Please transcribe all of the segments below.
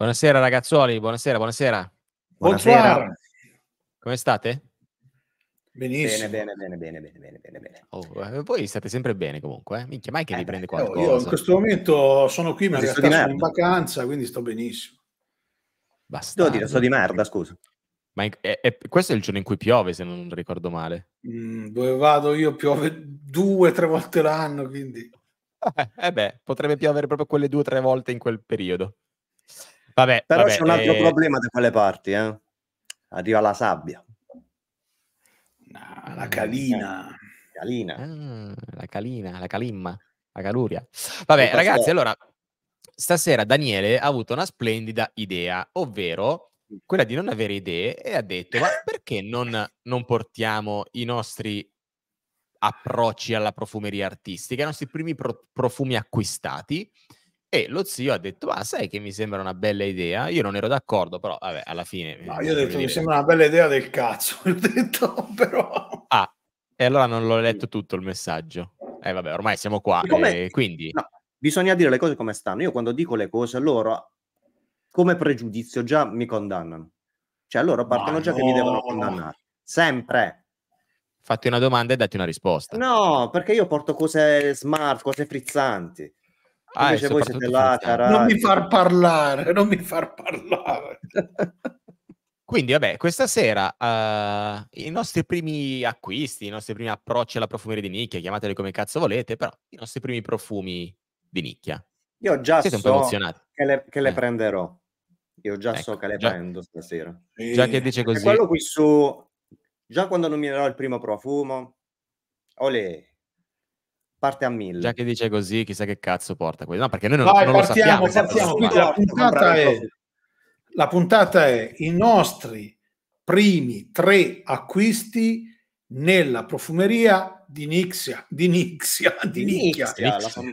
Buonasera ragazzuoli, buonasera, buonasera. Buonasera. Come state? Benissimo. Bene, bene, bene, bene, bene, bene, bene. Oh, eh, voi state sempre bene comunque, eh? Minchia, mai che eh, vi prende qualcosa. Io in questo momento sono qui, ma in realtà sono in vacanza, quindi sto benissimo. Basta. Devo sto di merda, scusa. Ma in, è, è, questo è il giorno in cui piove, se non ricordo male. Mm, dove vado io piove due, tre volte l'anno, quindi... Eh, eh beh, potrebbe piovere proprio quelle due o tre volte in quel periodo. Vabbè, Però vabbè, c'è un altro eh... problema da quelle parti, eh? arriva la sabbia. No, la calina. calina. Ah, la calina, la calimma, la caluria. Vabbè, ragazzi, è. allora, stasera Daniele ha avuto una splendida idea, ovvero quella di non avere idee e ha detto, ma perché non, non portiamo i nostri approcci alla profumeria artistica, i nostri primi pro- profumi acquistati e lo zio ha detto, ah sai che mi sembra una bella idea, io non ero d'accordo, però vabbè, alla fine... No, eh, io ho detto, mi sembra una bella idea del cazzo, ho detto, però... Ah, e allora non l'ho letto tutto il messaggio. Eh vabbè, ormai siamo qua, eh, quindi... No, bisogna dire le cose come stanno. Io quando dico le cose, loro come pregiudizio già mi condannano. Cioè loro partono Ma già no. che mi devono condannare. Sempre. Fatti una domanda e datti una risposta. No, perché io porto cose smart, cose frizzanti. Ah, Invece voi siete là, Non mi far parlare, non mi far parlare. Quindi, vabbè, questa sera uh, i nostri primi acquisti, i nostri primi approcci alla profumeria di nicchia, chiamateli come cazzo volete, però i nostri primi profumi di nicchia. Io già Siete so che le, che le eh. prenderò. Io già ecco, so che le già, prendo stasera. Già che dice così. E quello qui su... Già quando nominerò il primo profumo, olè, parte a mille. Già che dice così, chissà che cazzo porta quello. No, perché noi non, Vai, non partiamo, lo sappiamo. Partiamo. Quindi la, puntata è, la puntata è i nostri primi tre acquisti nella profumeria di Nixia, di Nixia, di Nicchia.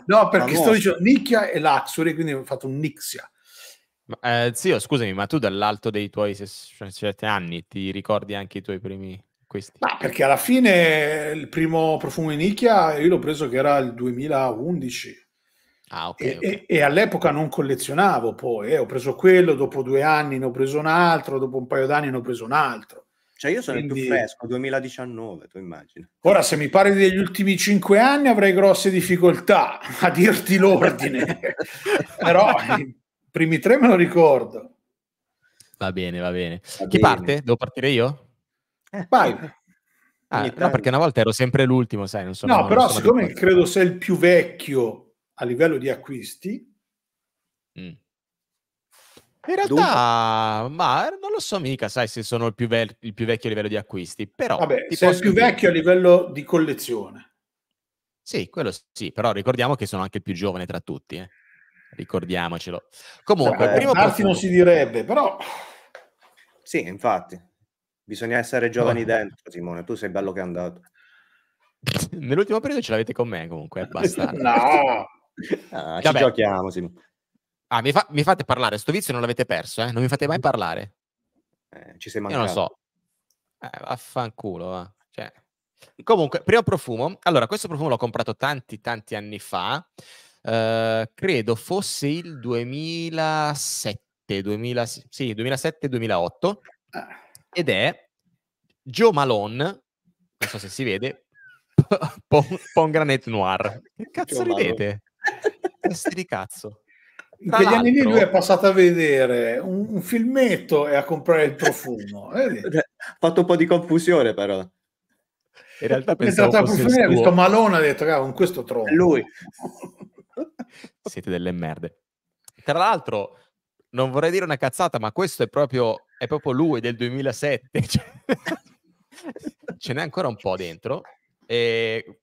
No, perché sto dicendo Nixia e Luxury, quindi ho fatto un Nixia. eh, zio, scusami, ma tu dall'alto dei tuoi 67 cioè, anni ti ricordi anche i tuoi primi... Questi. Ma perché alla fine il primo profumo in nicchia io l'ho preso che era il 2011. Ah, okay, e, okay. E, e, all'epoca non collezionavo poi, eh, ho preso quello, dopo due anni ne ho preso un altro, dopo un paio d'anni ne ho preso un altro. Cioè io sono Quindi, più fresco, 2019, tu immagini. Ora, se mi parli degli ultimi cinque anni avrei grosse difficoltà a dirti l'ordine, però i primi tre me lo ricordo. Va bene, va bene. Va Chi bene. parte? Devo partire io? Eh, Vai. Ah, no, perché una volta ero sempre l'ultimo, sai, non sono... No, però sono siccome credo sei il più vecchio a livello di acquisti... Mm. In realtà, Dunque. ma non lo so mica, sai, se sono il più, ve- il più vecchio a livello di acquisti, però... Vabbè, sei il più dire... vecchio a livello di collezione. Sì, quello sì, però ricordiamo che sono anche il più giovane tra tutti, eh. ricordiamocelo. Comunque, Beh, primo... Posto... non si direbbe, però... Sì, infatti. Bisogna essere oh. giovani oh. dentro, Simone. Tu sei bello che è andato. Nell'ultimo periodo ce l'avete con me comunque, basta. no! Ah, ah ci giochiamo, Simone. Ah, mi, fa, mi, fate parlare, sto vizio non l'avete perso, eh? non mi fate mai parlare. Eh, ci sei mancato. Io non lo so. Eh, vaffanculo, va. Cioè. Comunque, primo profumo. Allora, questo profumo l'ho comprato tanti, tanti anni fa. Eh, credo fosse il 2007, 2000, sì, 2007-2008. Ah ed è Joe Malone, non so se si vede, Pon- Pongranet Noir. Che cazzo Joe ridete? Testi di cazzo. In quegli anni lì lui è passato a vedere un, un filmetto e a comprare il profumo. Ha fatto un po' di confusione però. In realtà pensavo fosse il suo. Ha visto Malone ha detto, ah, con questo tronco. È lui. Siete delle merde. Tra l'altro, non vorrei dire una cazzata, ma questo è proprio, è proprio lui del 2007. Cioè, ce n'è ancora un po' dentro. E...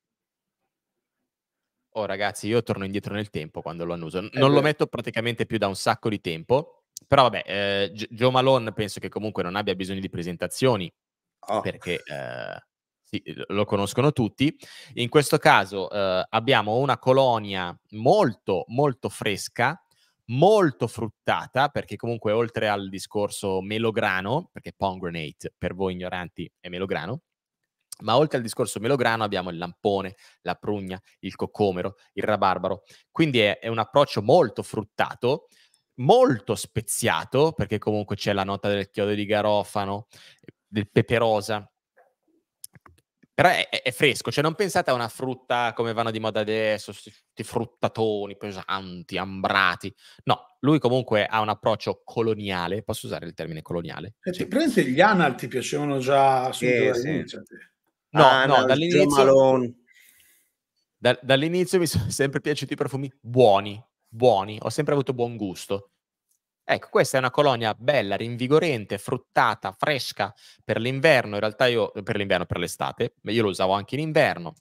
Oh ragazzi, io torno indietro nel tempo quando lo annuso. Non lo metto praticamente più da un sacco di tempo. Però vabbè, eh, Joe Malone penso che comunque non abbia bisogno di presentazioni oh. perché eh, sì, lo conoscono tutti. In questo caso eh, abbiamo una colonia molto, molto fresca molto fruttata, perché comunque oltre al discorso melograno, perché Pong per voi ignoranti è melograno, ma oltre al discorso melograno abbiamo il lampone, la prugna, il cocomero, il rabarbaro. Quindi è, è un approccio molto fruttato, molto speziato, perché comunque c'è la nota del chiodo di garofano, del peperosa, però è, è, fresco, cioè non pensate a una frutta come vanno di moda adesso, questi fruttatoni pesanti, ambrati. No, lui comunque ha un approccio coloniale, posso usare il termine coloniale? E prendi gli anal, ti piacevano già subito eh, sì. No, anal, ah, no, dall'inizio, da, dall'inizio mi sono sempre piaciuti i profumi buoni, buoni, ho sempre avuto buon gusto. Ecco, questa è una colonia bella, rinvigorente, fruttata, fresca per l'inverno. In realtà io, eh, per l'inverno, per l'estate, io lo usavo anche in inverno.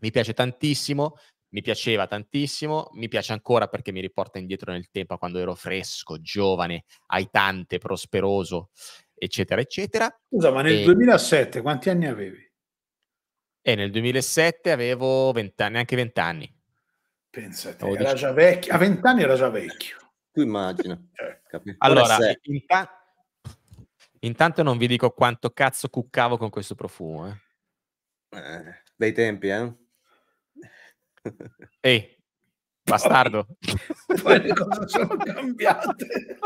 Mi piace tantissimo, mi piaceva tantissimo, mi piace ancora perché mi riporta indietro nel tempo a quando ero fresco, giovane, aitante, prosperoso, eccetera, eccetera. Scusa, ma nel e... 2007 quanti anni avevi? E nel 2007 avevo 20 anni, neanche 20 anni. Pensate, era già vecchio, a 20 anni era già vecchio. Tu immagina. Cioè, capi? Allora, intanto... Intanto non vi dico quanto cazzo cuccavo con questo profumo. Eh. Eh, dei tempi, eh? Ehi, bastardo. Poi le cose sono cambiate.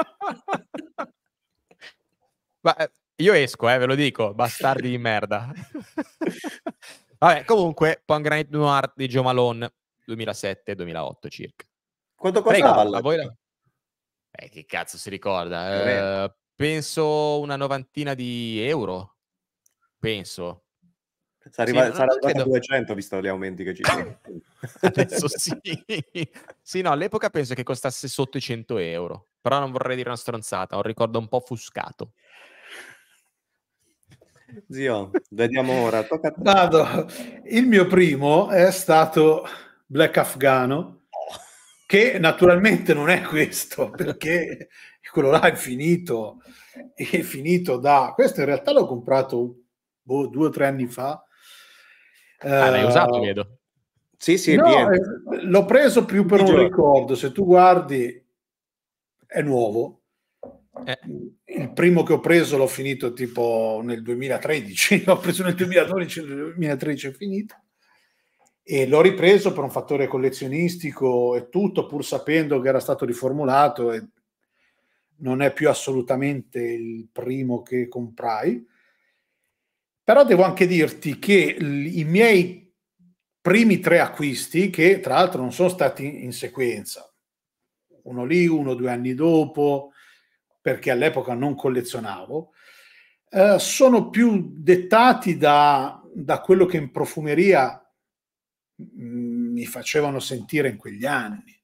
Ma, eh, io esco, eh, ve lo dico, bastardi di merda. Vabbè, comunque, Pongranite Noir di Joe Malone, 2007-2008 circa. Quanto costava? Prego, la... Eh, che cazzo si ricorda? Eh, penso una novantina di euro. Penso. Arriva, sì, sarà arrivato a 200 visto gli aumenti che ci sono. Adesso sì. sì, no, all'epoca penso che costasse sotto i 100 euro. Però non vorrei dire una stronzata, ho un ricordo un po' offuscato. Zio, vediamo ora. Vado. Il mio primo è stato Black Afghano che naturalmente non è questo, perché quello là è finito, è finito da... Questo in realtà l'ho comprato boh, due o tre anni fa. Ah, l'hai eh, usato, vedo. Sì, sì, no, eh, l'ho preso più per un ricordo. Se tu guardi, è nuovo. Eh. Il primo che ho preso l'ho finito tipo nel 2013, l'ho preso nel 2012, nel 2013 è finito e l'ho ripreso per un fattore collezionistico e tutto, pur sapendo che era stato riformulato e non è più assolutamente il primo che comprai. Però devo anche dirti che i miei primi tre acquisti, che tra l'altro non sono stati in sequenza, uno lì, uno due anni dopo, perché all'epoca non collezionavo, eh, sono più dettati da, da quello che in profumeria mi facevano sentire in quegli anni.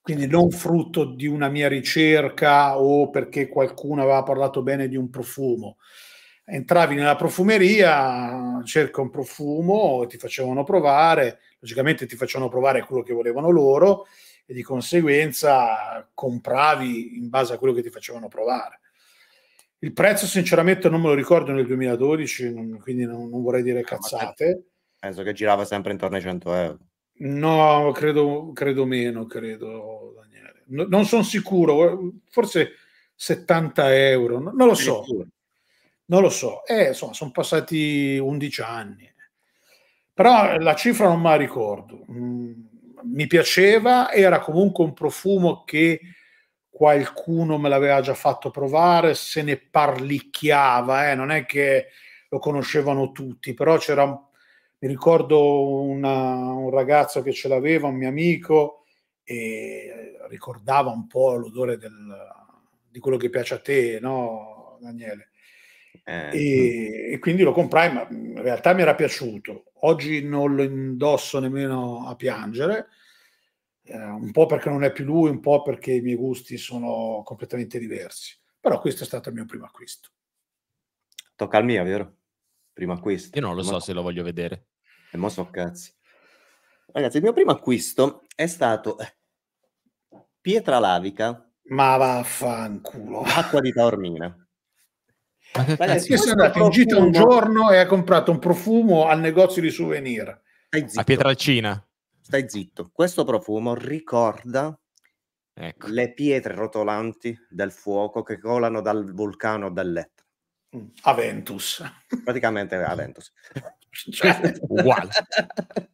Quindi non frutto di una mia ricerca o perché qualcuno aveva parlato bene di un profumo. Entravi nella profumeria, cerca un profumo, ti facevano provare, logicamente ti facevano provare quello che volevano loro e di conseguenza compravi in base a quello che ti facevano provare. Il prezzo sinceramente non me lo ricordo nel 2012, non, quindi non, non vorrei dire eh, cazzate Penso che girava sempre intorno ai 100 euro. No, credo, credo meno, credo, Daniele. No, non sono sicuro, eh, forse 70 euro, non, lo so. Non lo so. Eh, insomma, sono passati 11 anni. Però eh, la cifra non me ricordo. Mm, mi piaceva, era comunque un profumo che qualcuno me l'aveva già fatto provare, se ne parlicchiava, eh? non è che lo conoscevano tutti, però c'era un mi ricordo una, un ragazzo che ce l'aveva, un mio amico, e ricordava un po' l'odore del, di quello che piace a te, no, Daniele? Eh. E, mm. e, quindi lo comprai, ma in realtà mi era piaciuto. Oggi non lo indosso nemmeno a piangere, eh, un po' perché non è più lui, un po' perché i miei gusti sono completamente diversi. Però questo è stato il mio primo acquisto. Tocca al mio, vero? prima acquisto. Io non lo so ma... se lo voglio vedere. E mo so cazzi. Ragazzi, il mio primo acquisto è stato eh, pietra lavica. Ma vaffanculo. Acqua di taormina. Ragazzi, io sono andato in gita un giorno e ha comprato un profumo al negozio di souvenir. A Pietralcina. Stai zitto. Questo profumo ricorda ecco. le pietre rotolanti del fuoco che colano dal vulcano dell'Etna. Mm. Aventus. Praticamente Aventus. Cioè. uguale,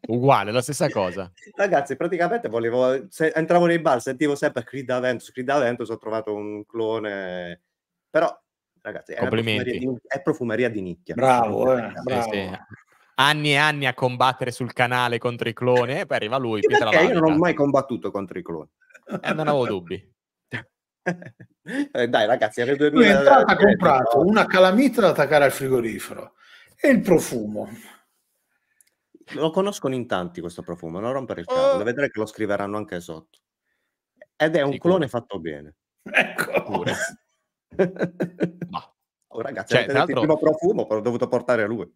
uguale, la stessa cosa. Ragazzi, praticamente volevo, se, entravo nei bar, sentivo sempre Creed Aventus, Creed Aventus, ho trovato un clone, però ragazzi, è profumeria, di, è profumeria di, nicchia. Bravo, eh, bravo. Sì, sì. Anni e anni a combattere sul canale contro i cloni e poi arriva lui. Sì, perché io non ho mai combattuto contro i cloni. Eh, non avevo dubbi. Eh, dai ragazzi, era 2000... Lui è ha comprato una calamita da attaccare al frigorifero e il profumo. Lo conoscono in tanti questo profumo, non rompere il cavolo, oh. vedrai che lo scriveranno anche sotto. Ed è un Sicuro. clone fatto bene. Ecco. Pure. Ma. Oh, ragazzi, cioè, il primo profumo che l'ho dovuto portare a lui.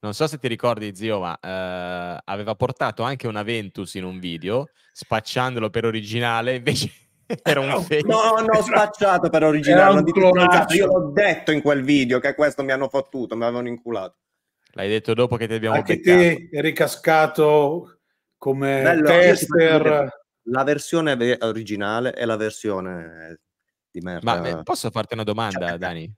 Non so se ti ricordi, zio, ma eh, aveva portato anche una Ventus in un video, spacciandolo per originale, invece era un fake. No, no, esatto. spacciato per originale. Io l'ho detto in quel video che questo mi hanno fottuto, mi avevano inculato. L'hai detto dopo che ti abbiamo Anche beccato. Anche te ricascato come Bello, tester. La versione originale e la versione di merda. Ma eh, posso farti una domanda, Dani?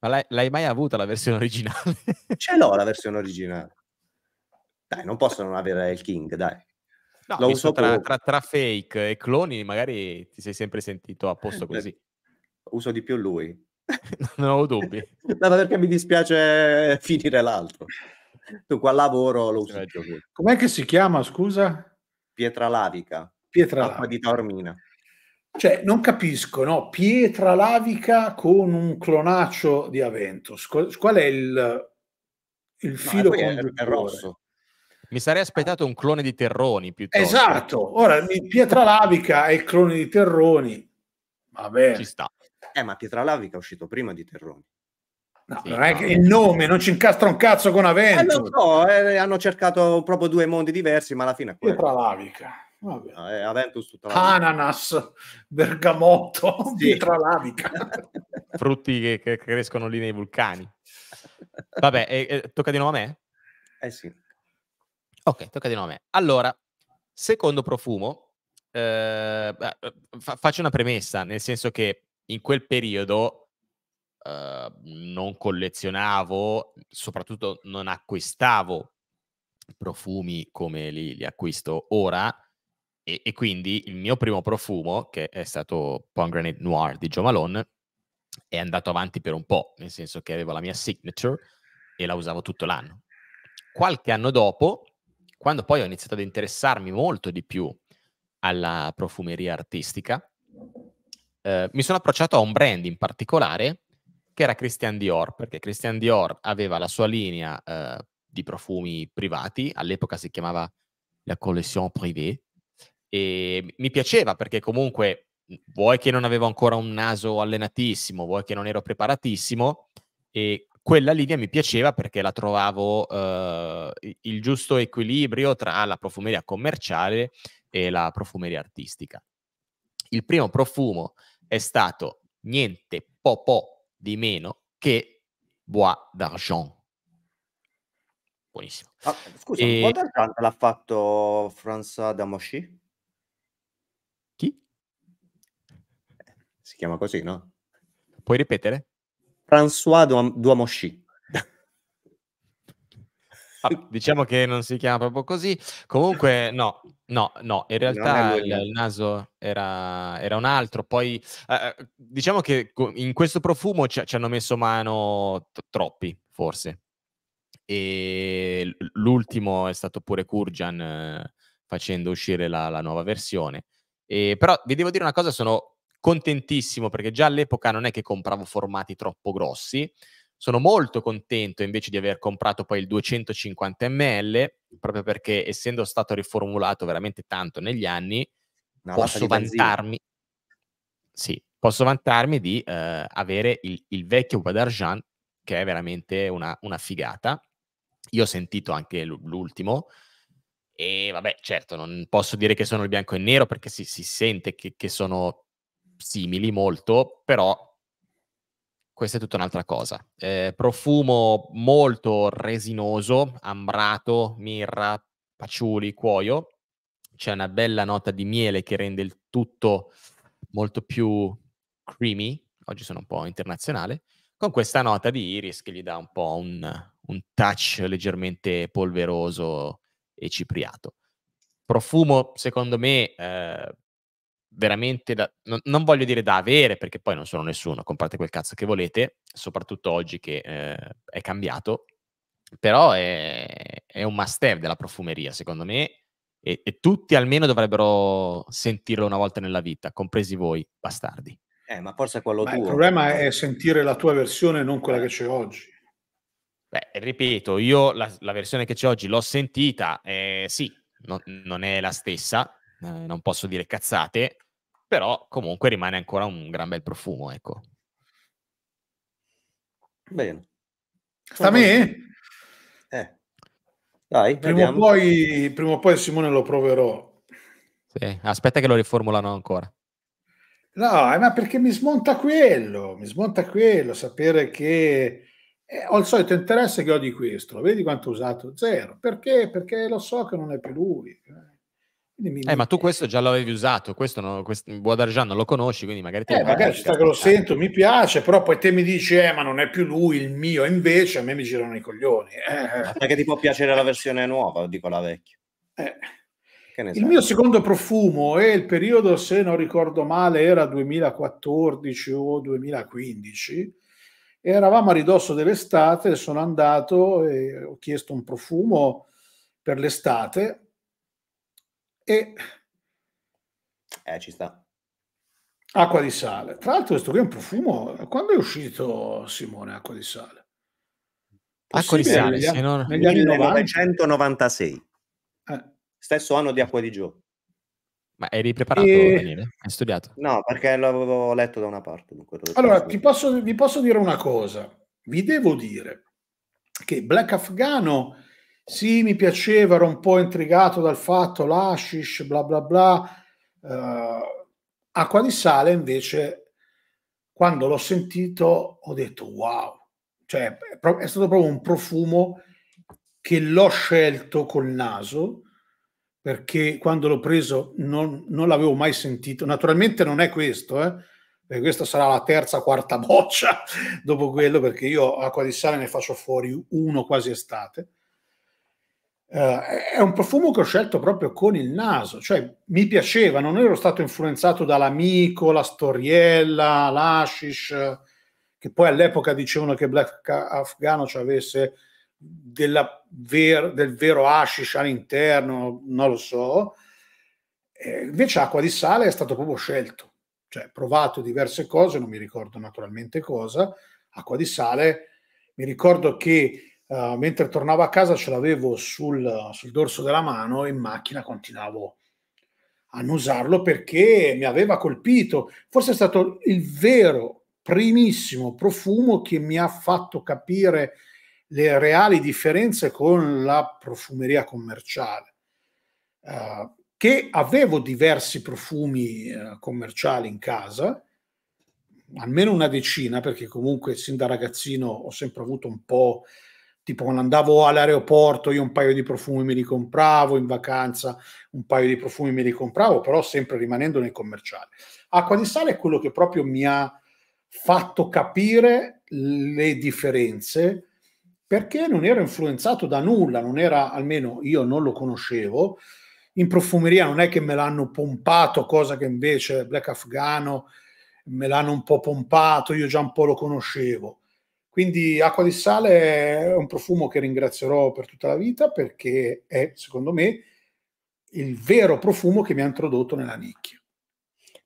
Ma l'hai, l'hai mai avuta la versione originale? Ce l'ho la versione originale. Dai, non posso non avere il King, dai. No, la tra, tra, tra, fake e cloni magari ti sei sempre sentito a posto così. Uso di più lui. non ho dubbi. no, perché mi dispiace finire l'altro. Tu qua lavoro lo uso. Com'è che si chiama, scusa? Pietra lavica. Pietra Acqua di Taormina. Cioè, non capisco, no? Pietra lavica con un clonaccio di Aventus. Qual è il, il filo no, è, è rosso. Mi sarei aspettato un clone di Terroni piuttosto. Esatto, ora Pietralavica è il clone di Terroni. Vabbè. Ci sta. Eh, ma Pietralavica è uscito prima di Terroni. No, sì, non è che il nome non ci incastra un cazzo con Aventus. Eh, so, eh, hanno cercato proprio due mondi diversi, ma alla fine è quello. Pietralavica. Vabbè. No, eh, Aventus tutta la Ananas, bergamotto, sì. Pietralavica. Frutti che, che, crescono lì nei vulcani. Vabbè, e, eh, e, eh, tocca di nuovo a me? Eh sì. Ok, tocca di nuovo a me. Allora, secondo profumo, eh, eh, fa- faccio una premessa, nel senso che in quel periodo eh, non collezionavo, soprattutto non acquistavo profumi come li, li acquisto ora, e, e, quindi il mio primo profumo, che è stato Pomegranate Noir di Joe Malone, è andato avanti per un po', nel senso che avevo la mia signature e la usavo tutto l'anno. Qualche anno dopo quando poi ho iniziato ad interessarmi molto di più alla profumeria artistica, eh, mi sono approcciato a un brand in particolare che era Christian Dior, perché Christian Dior aveva la sua linea eh, di profumi privati, all'epoca si chiamava la collection privée, e mi piaceva perché comunque mm, vuoi che non avevo ancora un naso allenatissimo, vuoi che non ero preparatissimo, e quella linea mi piaceva perché la trovavo eh, il giusto equilibrio tra la profumeria commerciale e la profumeria artistica. Il primo profumo è stato niente po' po' di meno che Bois d'Argent. Buonissimo. Ah, scusa, e... Bois d'Argent l'ha fatto François Damochy? Chi? Si chiama così, no? Puoi ripetere? François Duamosci. Ah, diciamo che non si chiama proprio così. Comunque, no, no, no. In realtà il, il, naso era, era, un altro. Poi, eh, eh diciamo che in questo profumo ci, ci hanno messo mano t- troppi, forse. E l'ultimo è stato pure Kurjan eh, facendo uscire la, la nuova versione. E, però vi devo dire una cosa, sono contentissimo perché già all'epoca non è che compravo formati troppo grossi. Sono molto contento invece di aver comprato poi il 250 ml, proprio perché essendo stato riformulato veramente tanto negli anni, posso vantarmi, sì, posso vantarmi, di eh, avere il, il vecchio Badarjan, che è veramente una, una figata. Io ho sentito anche l'ultimo, e vabbè, certo, non posso dire che sono il bianco e nero perché si, si sente che, che, sono simili molto, però questa è tutta un'altra cosa. Eh, profumo molto resinoso, ambrato, mirra, paciuli, cuoio. C'è una bella nota di miele che rende il tutto molto più creamy. Oggi sono un po' internazionale. Con questa nota di iris che gli dà un po' un, un touch leggermente polveroso e cipriato. Profumo, secondo me, eh, veramente da, non, non, voglio dire da avere perché poi non sono nessuno, comprate quel cazzo che volete, soprattutto oggi che eh, è cambiato, però è, è, un must have della profumeria secondo me e, e, tutti almeno dovrebbero sentirlo una volta nella vita, compresi voi bastardi. Eh, ma forse quello ma tuo. Il problema è sentire la tua versione, non quella eh. che c'è oggi. Beh, ripeto, io la, la versione che c'è oggi l'ho sentita, eh, sì, no, non è la stessa, eh, non posso dire cazzate, però comunque rimane ancora un gran bel profumo, ecco. Bene. Sta a me? Eh. Dai, prima o, poi, prima o, poi, Simone lo proverò. Sì. Aspetta che lo riformulano ancora. No, ma perché mi smonta quello, mi smonta quello, sapere che eh, ho il solito interesse che ho di questo, vedi quanto ho usato? Zero. Perché? Perché lo so che non è più lui. Eh. Eh, ma tu questo già l'avevi usato, questo, no, questo Guadargian non lo conosci, quindi magari ti eh, magari sta che lo sento, mi piace, però poi te mi dici, eh, ma non è più lui il mio, invece a me mi girano i coglioni. Eh. eh. Perché ti può piacere la versione nuova, dico la vecchia. Eh. Il sai? mio secondo profumo e il periodo, se non ricordo male, era 2014 o 2015. Eravamo a ridosso dell'estate, sono andato e ho chiesto un profumo per l'estate e... Eh, ci sta. Acqua di sale. Tra l'altro questo qui è un profumo... Quando è uscito, Simone, acqua di sale? Acqua di sale, negli, se non... negli 1996. Eh. Stesso anno di Acqua di Gio. Ma eri preparato, e... Daniele? Hai studiato? No, perché l'avevo letto da una parte. allora, ti posso, vi posso dire una cosa. Vi devo dire che Black Afghano sì, mi piaceva, ero un po' intrigato dal fatto, l'ashish, bla bla bla. Uh, Acqua di sale invece, quando l'ho sentito, ho detto wow. Cioè, è, pro- è stato proprio un profumo che l'ho scelto col naso perché quando l'ho preso non, non l'avevo mai sentito. Naturalmente non è questo, eh? perché questa sarà la terza, quarta boccia dopo quello, perché io acqua di sale ne faccio fuori uno quasi estate. Uh, è un profumo che ho scelto proprio con il naso, cioè mi piaceva, non ero stato influenzato dall'amico, la storiella, l'ashish, che poi all'epoca dicevano che Black Afghano ci avesse ver- del vero ashish all'interno, non lo so. E eh, invece acqua di sale è stato proprio scelto, cioè provato diverse cose, non mi ricordo naturalmente cosa, acqua di sale, mi ricordo che uh, mentre tornavo a casa ce l'avevo sul, sul dorso della mano e in macchina continuavo a non usarlo perché mi aveva colpito. Forse è stato il vero primissimo profumo che mi ha fatto capire le reali differenze con la profumeria commerciale. Uh, che avevo diversi profumi uh, commerciali in casa, almeno una decina, perché comunque sin da ragazzino ho sempre avuto un po' tipo quando andavo all'aeroporto io un paio di profumi me li compravo, in vacanza un paio di profumi me li compravo, però sempre rimanendo nel commerciale. Acqua di sale è quello che proprio mi ha fatto capire le differenze perché non ero influenzato da nulla, non era almeno io non lo conoscevo. In profumeria non è che me l'hanno pompato, cosa che invece Black Afghano me l'hanno un po' pompato, io già un po' lo conoscevo quindi acqua di sale è un profumo che ringrazierò per tutta la vita perché è, secondo me, il vero profumo che mi ha introdotto nella nicchia.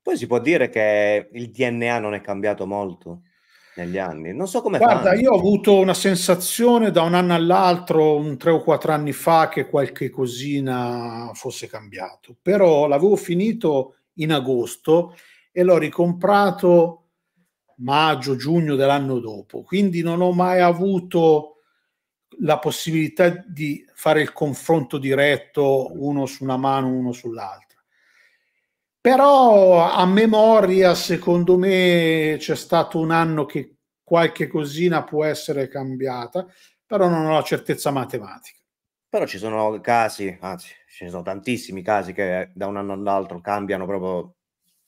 Poi si può dire che il DNA non è cambiato molto negli anni. Non so come. Guarda, fanno. io ho avuto una sensazione da un anno all'altro, un tre o quattro anni fa, che qualche cosina fosse cambiato. Però l'avevo finito in agosto e l'ho ricomprato maggio, giugno dell'anno dopo, quindi non ho mai avuto la possibilità di fare il confronto diretto uno su una mano, uno sull'altra. Però a memoria, secondo me, c'è stato un anno che qualche cosina può essere cambiata, però non ho la certezza matematica. Però ci sono casi, anzi, ce ne sono tantissimi casi che da un anno all'altro cambiano proprio,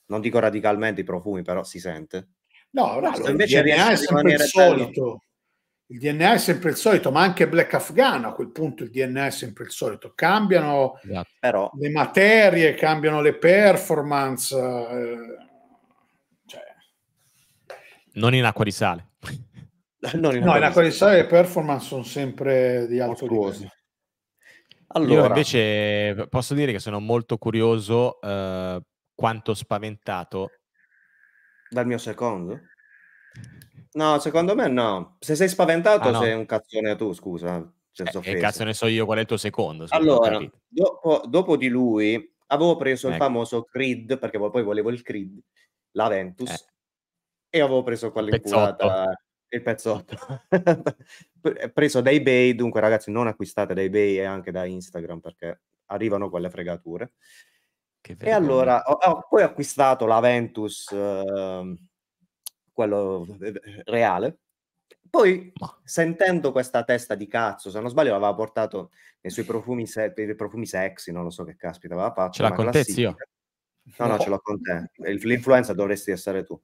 non dico radicalmente i profumi, però si sente No, no, invece il DNA è sempre il solito. Bello. Il DNA è sempre il solito, ma anche Black Afghan a quel punto il DNA è sempre il solito. Cambiano esatto. Però... le materie, cambiano le performance. Eh, cioè... Non in acqua di sale. non in no, in acqua di sale le performance sono sempre di alto livello. Allora. Io invece posso dire che sono molto curioso eh, quanto spaventato dal mio secondo? No, secondo me no. Se sei spaventato ah, no. sei un cazzone tu, scusa. che eh, cazzo ne so io qual è il tuo secondo? Se allora, dopo, dopo, di lui avevo preso ecco. il famoso Creed, perché poi volevo il Creed, la Ventus, eh. e avevo preso quella il pezzotto. preso da eBay, dunque ragazzi non acquistate da eBay e anche da Instagram perché arrivano quelle fregature e allora ho, ho, poi acquistato la Ventus, eh, quello reale. Poi, Ma. sentendo questa testa di cazzo, se non sbaglio, l'aveva portato nei suoi profumi, se- profumi sexy, non lo so che caspita aveva fatto. Ce l'ha con te, zio? No, no, no, ce l'ho con te. L'influenza dovresti essere tu.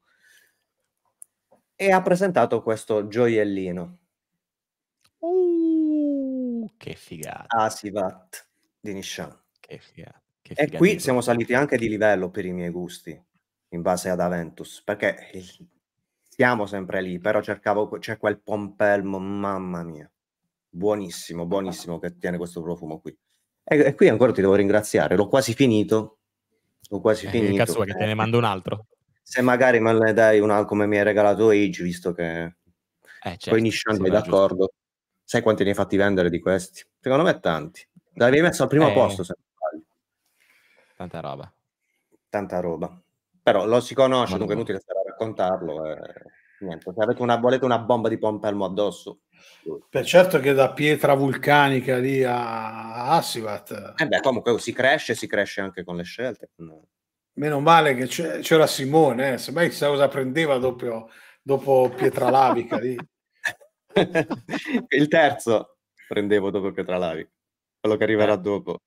E ha presentato questo gioiellino. Uh, che figata. Asivat di Nishan. Che figata e qui siamo saliti anche di livello per i miei gusti, in base ad Aventus, perché siamo sempre lì, però cercavo, c'è quel pompelmo, mamma mia, buonissimo, buonissimo che tiene questo profumo qui. E, e qui ancora ti devo ringraziare, l'ho quasi finito, l'ho quasi eh, finito. Cazzo, che te ne mando un altro? Se magari me ne dai una come mi hai regalato Age, visto che eh, certo, poi Nishan è d'accordo. Giusto. Sai quanti ne hai fatti vendere di questi? Secondo me tanti. L'avevi messo al primo eh. posto. Sempre. Tanta roba. Tanta roba. Però lo si conosce, Ma dunque è inutile stare a raccontarlo. Eh. Niente, se una, volete una bomba di pompelmo addosso. Per certo che da pietra vulcanica lì a Assivat. Eh beh, comunque si cresce, si cresce anche con le scelte. Meno male che c'era Simone, eh. mai chissà cosa prendeva dopo, dopo Pietralavica lì. Il terzo prendevo dopo Pietralavica, quello che arriverà eh. dopo.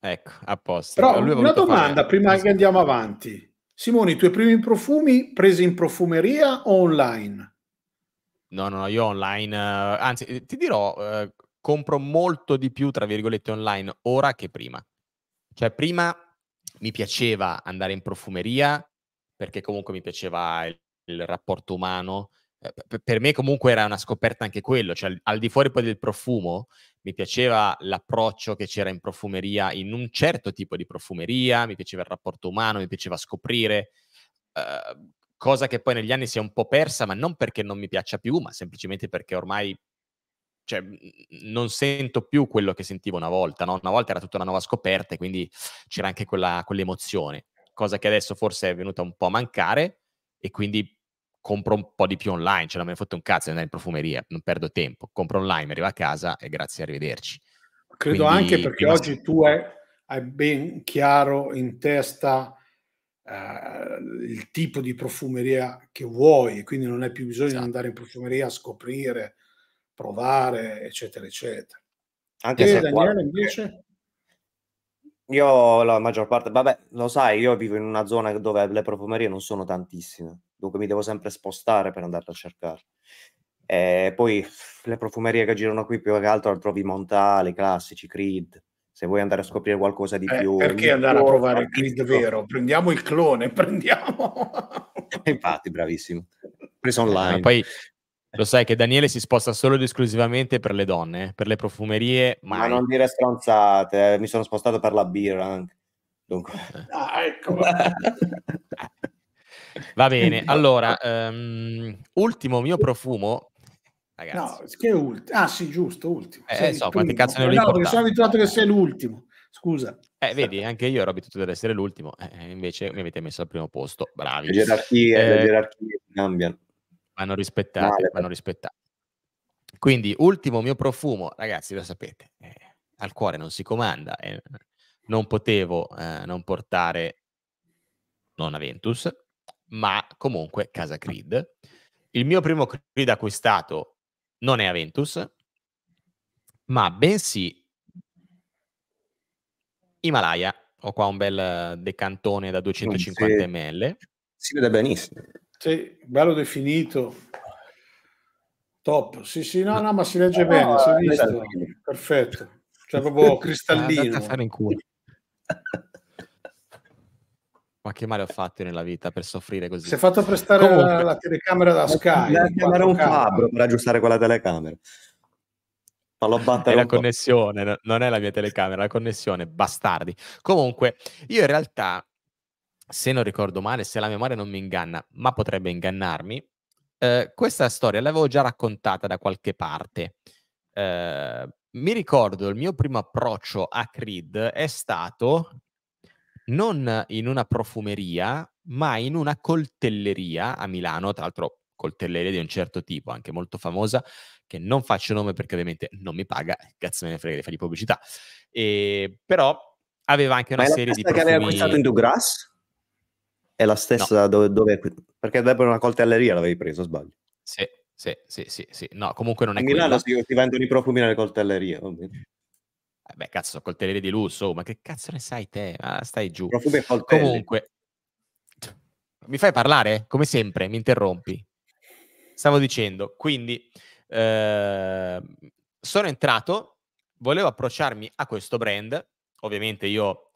Ecco, apposta. Però una domanda fare... prima che esatto. andiamo avanti. Simone, i tuoi primi profumi presi in profumeria o online? No, no, io online, uh, anzi, eh, ti dirò, uh, compro molto di più, tra virgolette, online ora che prima. Cioè, prima mi piaceva andare in profumeria perché comunque mi piaceva il, il rapporto umano. per me comunque era una scoperta anche quello, cioè al di fuori poi del profumo, mi piaceva l'approccio che c'era in profumeria, in un certo tipo di profumeria, mi piaceva il rapporto umano, mi piaceva scoprire, eh, cosa che poi negli anni si è un po' persa, ma non perché non mi piaccia più, ma semplicemente perché ormai cioè, non sento più quello che sentivo una volta, no? una volta era tutta una nuova scoperta e quindi c'era anche quella, quell'emozione, cosa che adesso forse è venuta un po' a mancare e quindi compro un po' di più online, cioè non me ne fotte un cazzo di andare in profumeria, non perdo tempo, compro online, mi arriva a casa e grazie, arrivederci. Credo Quindi, anche perché oggi tu hai, hai ben chiaro in testa... Eh, il tipo di profumeria che vuoi, quindi non hai più bisogno esatto. di andare in profumeria a scoprire, provare, eccetera, eccetera. Anche e se Daniele guarda, invece? Io la maggior parte, vabbè, lo sai, io vivo in una zona dove le profumerie non sono tantissime dunque mi devo sempre spostare per andarla a cercare. E eh, poi le profumerie che girano qui più che altro trovi Montale, classici, Creed. Se vuoi andare a scoprire qualcosa di eh, più... Perché andare a provare il Creed vero? Prendiamo il clone, prendiamo... Infatti, bravissimo. Preso eh, online. Ma poi lo sai che Daniele si sposta solo ed esclusivamente per le donne, eh, per le profumerie. Mai. Ma non dire stronzate, mi sono spostato per la birra anche. Dunque. Ah, ecco. Va bene, allora, um, ultimo mio profumo. Ragazzi. No, che ultimo? Ah sì, giusto, ultimo. Eh, eh so, quante cazzo ne ho ricordato. No, sono abituato che sei l'ultimo, scusa. Eh, vedi, anche io ero abituato ad essere l'ultimo, eh, eh invece mi avete messo al primo posto, bravi. Le gerarchie, eh, le gerarchie cambiano. Vanno rispettate, Male. vanno rispettate. Quindi, ultimo mio profumo, ragazzi, lo sapete, eh, al cuore non si comanda. Eh, non potevo eh, non portare non Aventus, ma comunque casa Creed. Il mio primo Creed acquistato non è Aventus, ma bensì Himalaya. Ho qua un bel decantone da 250 mm, si, ml. Si vede benissimo. Sì, bello definito. Top. Sì, sì, no, no, ma si legge no, bene, no, si è visto. Perfetto. Cioè proprio cristallino. a fare in culo. Ma che male ho fatto nella vita per soffrire così? Si è fatto prestare Comunque, la, la telecamera da eh, Sky. La un fabbro per aggiustare quella telecamera. Fallo battere. È la connessione, non è la mia telecamera, la connessione, bastardi. Comunque, io in realtà, se non ricordo male, se la memoria non mi inganna, ma potrebbe ingannarmi, eh, questa storia l'avevo già raccontata da qualche parte. Eh, mi ricordo il mio primo approccio a Creed è stato non in una profumeria, ma in una coltelleria a Milano, tra l'altro coltelleria di un certo tipo, anche molto famosa, che non faccio nome perché ovviamente non mi paga, eh, cazzo me ne frega, fai di pubblicità. E, ehm, però aveva anche una ma serie di... Ma che aveva acquistato in Dugras? È la stessa no. dove, dove... Perché per una coltelleria l'avevi preso, sbaglio. Sì, sì, sì, sì, sì, No, comunque non è a Milano quello. si, si vendono i profumi nelle coltellerie. Ovviamente. Eh, beh, cazzo, col televisione di lusso, ma che cazzo ne sai te? Ma stai giù. Comunque, mi fai parlare? Come sempre, mi interrompi. Stavo dicendo, quindi eh, sono entrato, volevo approcciarmi a questo brand, ovviamente io,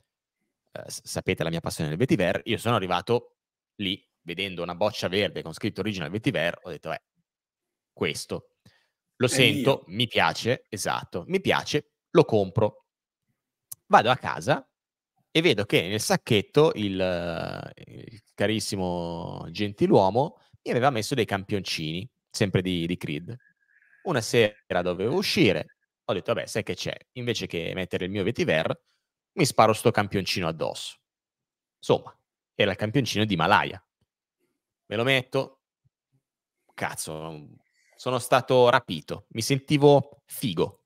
eh, sapete la mia passione del vetiver, io sono arrivato lì, vedendo una boccia verde con scritto original vetiver, ho detto, eh, questo. Lo sento, mi piace, esatto, mi piace, lo compro. Vado a casa e vedo che nel sacchetto il, il carissimo gentiluomo mi aveva messo dei campioncini, sempre di, di Creed. Una sera dovevo uscire, ho detto, vabbè, sai che c'è? Invece che mettere il mio vetiver, mi sparo sto campioncino addosso. Insomma, era il campioncino di Malaya. Me lo metto, cazzo, sono stato rapito, mi sentivo figo.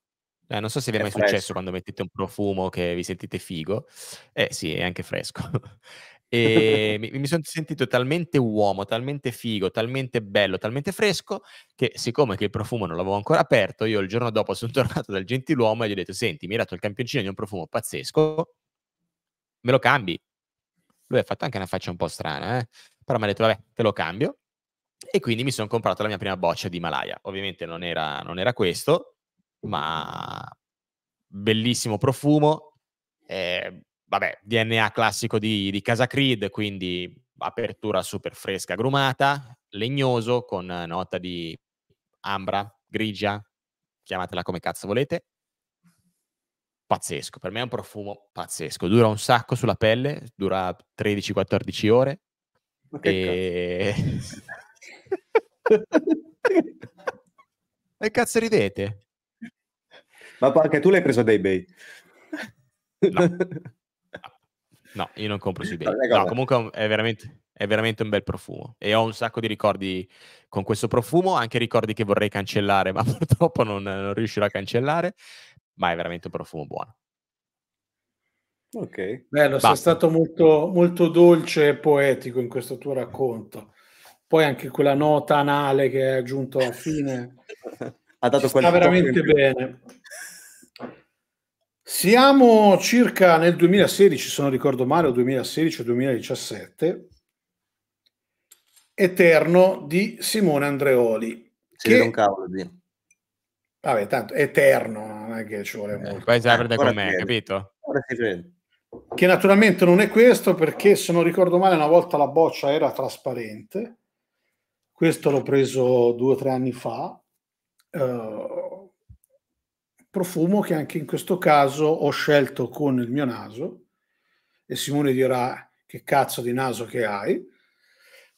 Eh, non so se vi è, è mai fresco. successo quando mettete un profumo che vi sentite figo. Eh sì, è anche fresco. e mi, mi sono sentito talmente uomo, talmente figo, talmente bello, talmente fresco che siccome che il profumo non l'avevo ancora aperto, io il giorno dopo sono tornato dal gentiluomo e gli ho detto "Senti, mi hai dato il campioncino di un profumo pazzesco. Me lo cambi?". Lui ha fatto anche una faccia un po' strana, eh? però mi ha detto "Vabbè, te lo cambio". E quindi mi sono comprato la mia prima boccia di Himalaya. Ovviamente non era, non era questo, ma bellissimo profumo. Eh, vabbè, DNA classico di, di Casa Creed, quindi apertura super fresca, grumata, legnoso, con nota di ambra, grigia, chiamatela come cazzo volete. Pazzesco, per me è un profumo pazzesco. Dura un sacco sulla pelle, dura 13-14 ore. Ma e... Cazzo? e cazzo ridete? Ma anche tu l'hai preso da eBay? No. no, io non compro su eBay. No, comunque è veramente, è veramente un bel profumo e ho un sacco di ricordi con questo profumo, anche ricordi che vorrei cancellare, ma purtroppo non, non riuscirò a cancellare, ma è veramente un profumo buono. Ok. Bello, sei stato molto, molto dolce e poetico in questo tuo racconto. Poi anche quella nota anale che hai aggiunto alla fine ha dato sta veramente bene. Siamo circa nel 2016, se non ricordo male, o 2016 o 2017, Eterno di Simone Andreoli. Si che... un cavolo di... Vabbè, tanto eterno, non è che ci vuole eh, molto. Eh, poi se eh, con me, capito? Che naturalmente non è questo perché, se non ricordo male, una volta la boccia era trasparente. Questo l'ho preso due o tre anni fa. Uh, profumo che anche in questo caso ho scelto con il mio naso e Simone dirà che cazzo di naso che hai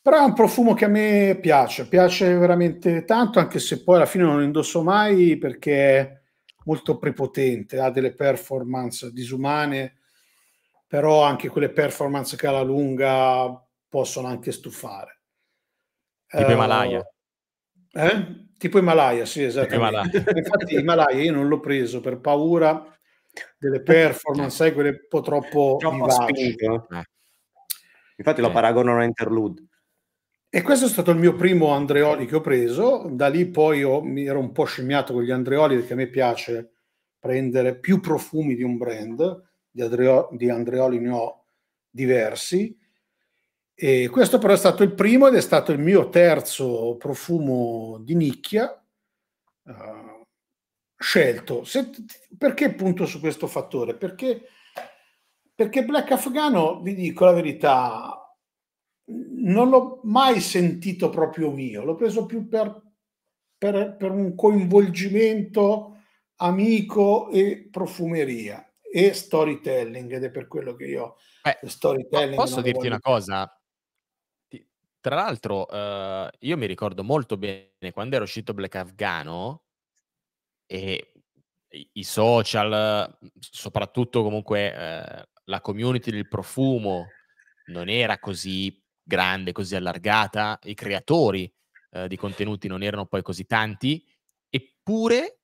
però è un profumo che a me piace, piace veramente tanto, anche se poi alla fine non lo indosso mai perché è molto prepotente, ha delle performance disumane, però anche quelle performance che alla lunga possono anche stufare. Tipo uh, Himalaya. Eh? Tipo Himalaya, sì, esatto. Infatti Himalaya io non l'ho preso per paura delle performance, sai, quelle un po' troppo, troppo spinto. Eh. Infatti lo eh. paragonano a Interlude. E questo è stato il mio primo Andreoli che ho preso, da lì poi ho, mi ero un po' scimmiato con gli Andreoli perché a me piace prendere più profumi di un brand, di Andreoli ne ho diversi, e questo però è stato il primo ed è stato il mio terzo profumo di nicchia uh, scelto. Se, perché punto su questo fattore? Perché, perché Black Afghano, vi dico la verità, non l'ho mai sentito proprio mio, l'ho preso più per, per, per un coinvolgimento amico e profumeria e storytelling ed è per quello che io Beh, storytelling posso dirti voglio... una cosa tra l'altro, eh, io mi ricordo molto bene quando era uscito Black Afghano e i social, mhmm, soprattutto comunque eh, la community del profumo non era così grande, così allargata, i creatori eh, di contenuti non erano poi così tanti, eppure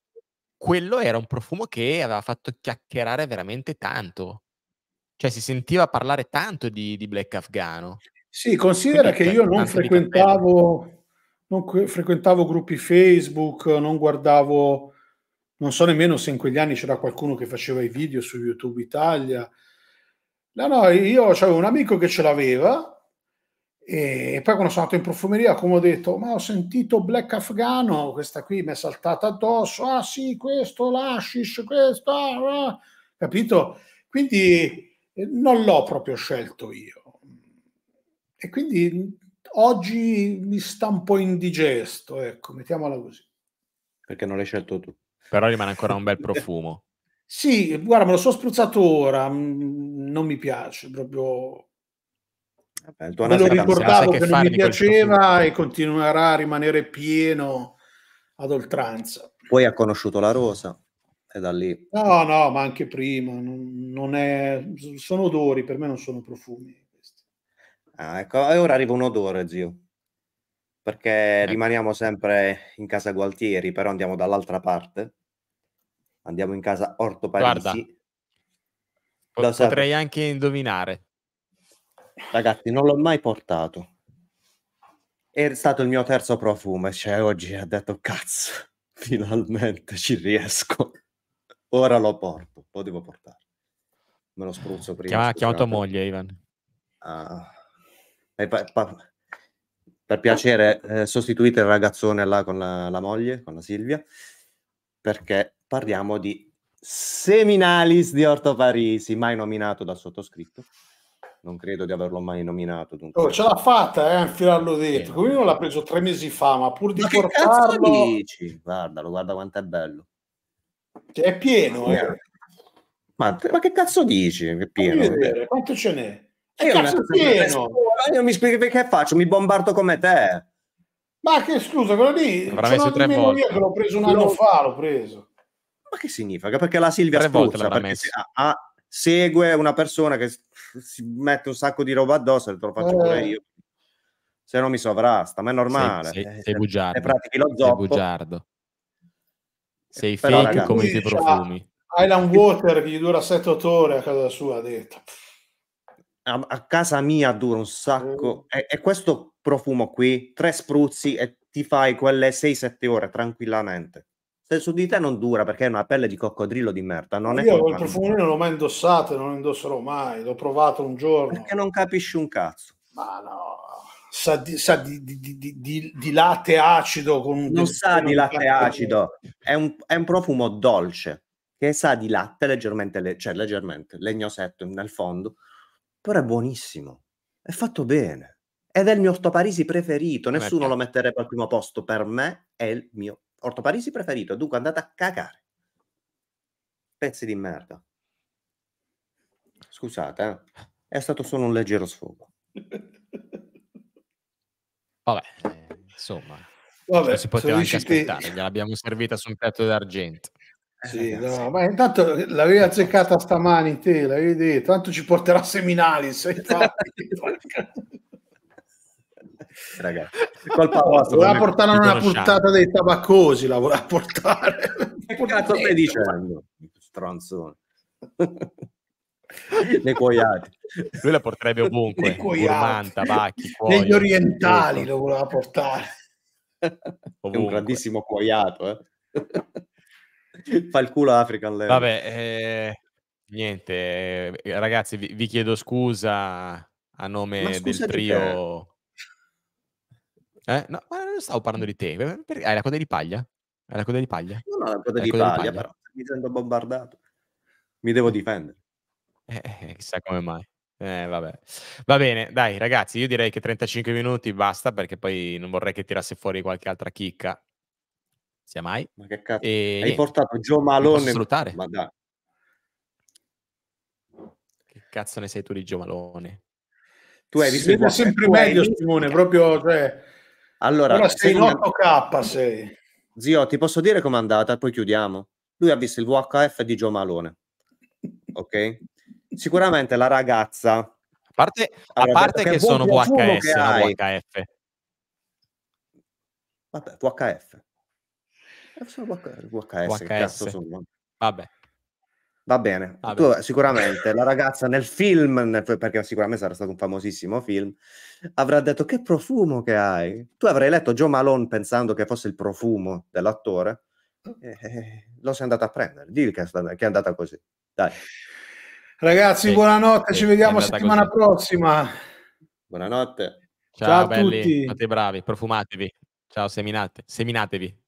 quello era un profumo che aveva fatto chiacchierare veramente tanto. Cioè si sentiva parlare tanto di, di Black Afghano. Sì, considera che io non frequentavo, non frequentavo gruppi Facebook, non guardavo, non so nemmeno se in quegli anni c'era qualcuno che faceva i video su YouTube Italia. No, no, io avevo un amico che ce l'aveva e poi quando sono andato in profumeria, come ho detto, ma ho sentito Black Afghano, questa qui mi è saltata addosso, ah sì, questo, l'ashish, questo, ah, ah. capito? Quindi eh, non l'ho proprio scelto io e quindi oggi mi sta un po' indigesto, ecco, mettiamola così. Perché non l'hai scelto tu. Però rimane ancora un bel profumo. sì, guarda, me lo so spruzzato ora, non mi piace proprio. Vabbè, il tuo me lo ricordavo che, che non mi piaceva e continuerà a rimanere pieno ad oltranza. Poi ha conosciuto la rosa e da lì. No, no, ma anche prima. Non, non è... Sono odori, per me non sono profumi. Ah, ecco, e ora arriva un odore, zio. Perché eh. rimaniamo sempre in casa Gualtieri, però andiamo dall'altra parte. Andiamo in casa Orto Parisi. Guarda, Lo potrei so. anche indovinare. Ragazzi, non l'ho mai portato. È stato il mio terzo profumo, cioè oggi ha detto cazzo, finalmente ci riesco. Ora lo porto, lo devo portare. Me lo spruzzo prima. Chiama, chiama tua moglie, Ivan. Ah, eh, pa- pa- per piacere, eh, sostituite il ragazzone là con la, la moglie, con la Silvia, perché parliamo di Seminalis di Orto Parisi, mai nominato dal sottoscritto. Non credo di averlo mai nominato. Dunque. Oh, ce l'ha fatta eh, a infilarlo dentro. Come non l'ha preso tre mesi fa, ma pur di ma portarlo... Dici? Guardalo, guarda quanto è bello. Cioè, è pieno, eh. Ma, ma, che cazzo dici? È pieno. Vedere, quanto ce n'è? E io cazzo pieno! Io mi spiego perché faccio, mi bombardo come te. Ma che scusa, quello lì Avrà messo tre volte. Io che l'ho preso un anno fa, l'ho preso. Ma che significa? Perché la Silvia tre spruzza, perché se, a, a, segue una persona che si mette un sacco di roba addosso e te lo faccio eh. pure io. Se no mi sovrasta, ma è normale. Sei, sei, eh, sei bugiardo. Se lo zoppo. Sei bugiardo. Sei fake Però, come i tuoi profumi. Island Water che gli dura 7-8 ore a casa sua, ha detto a, a casa mia dura un sacco mm. e, e, questo profumo qui, tre spruzzi e ti fai quelle 6-7 ore tranquillamente. Se su di te non dura perché è una pelle di coccodrillo di merda. Non Io è quel profumo non l'ho mai indossato, e non lo indosserò mai, l'ho provato un giorno. Perché non capisci un cazzo. Ma no, sa di, sa di, di, di latte acido. Con non sa di latte acido, è un, è un profumo dolce che sa di latte leggermente, cioè leggermente legnosetto nel fondo però è buonissimo, è fatto bene. Ed è il mio ortoparisi preferito, nessuno Perché? lo metterebbe al primo posto, per me è il mio ortoparisi preferito, dunque andate a cagare. Pezzi di merda. Scusate, eh. è stato solo un leggero sfogo. Vabbè, eh, insomma, Vabbè, si poteva anche aspettare, te... gliel'abbiamo servita su un piatto d'argento. Eh, sì, no, ma intanto l'avevi azzeccata stamani te, l'avevi detto, tanto ci porterà seminali, sei Ragazzi, colpa vostra. Voleva portare una puntata dei tabaccosi, la voleva portare. Che cazzo stai dicendo? Stronzone. Le cuoiate. Lui la porterebbe ovunque, gourmand, tabacchi, cuoio. Negli orientali lo voleva portare. Ovunque. È un grandissimo cuoiato, eh. Fa il culo African Leo. Vabbè, eh, niente, eh, ragazzi, vi, vi, chiedo scusa a nome scusa del trio. Eh, no, ma non stavo parlando di te. Eh, hai la coda di paglia? Hai la coda di paglia? No, no, la coda, di, la coda paglia, di, paglia, però mi sento bombardato. Mi devo difendere. Eh, eh, chissà come mai. Eh, vabbè. Va bene, dai ragazzi, io direi che 35 minuti basta perché poi non vorrei che tirasse fuori qualche altra chicca sia mai. Ma che cazzo? E, Hai niente. portato Gio Malone. salutare. Ma dai. Che cazzo ne sei tu di Gio Malone? Tu hai visto sì, sempre meglio, Simone, proprio cioè... Allora, sei in 8K, sei. Zio, ti posso dire com'è andata, poi chiudiamo. Lui ha visto il VHF di Gio Malone. Ok? Sicuramente la ragazza a parte, a parte che, che sono VHS, che VHF. Vabbè, VHF sono VHS, VHS. cazzo sono? Vabbè. Va bene, ah, tu, sicuramente la ragazza nel film, perché sicuramente sarà stato un famosissimo film, avrà detto che profumo che hai. Tu avrai letto Joe Malone pensando che fosse il profumo dell'attore, e, lo sei andato a prendere, digli che è andata così. Dai. Ragazzi, sì, buonanotte, sì, ci vediamo settimana così. prossima. Buonanotte. Ciao, Ciao belli, tutti. fate bravi, profumatevi. Ciao, seminate, seminatevi.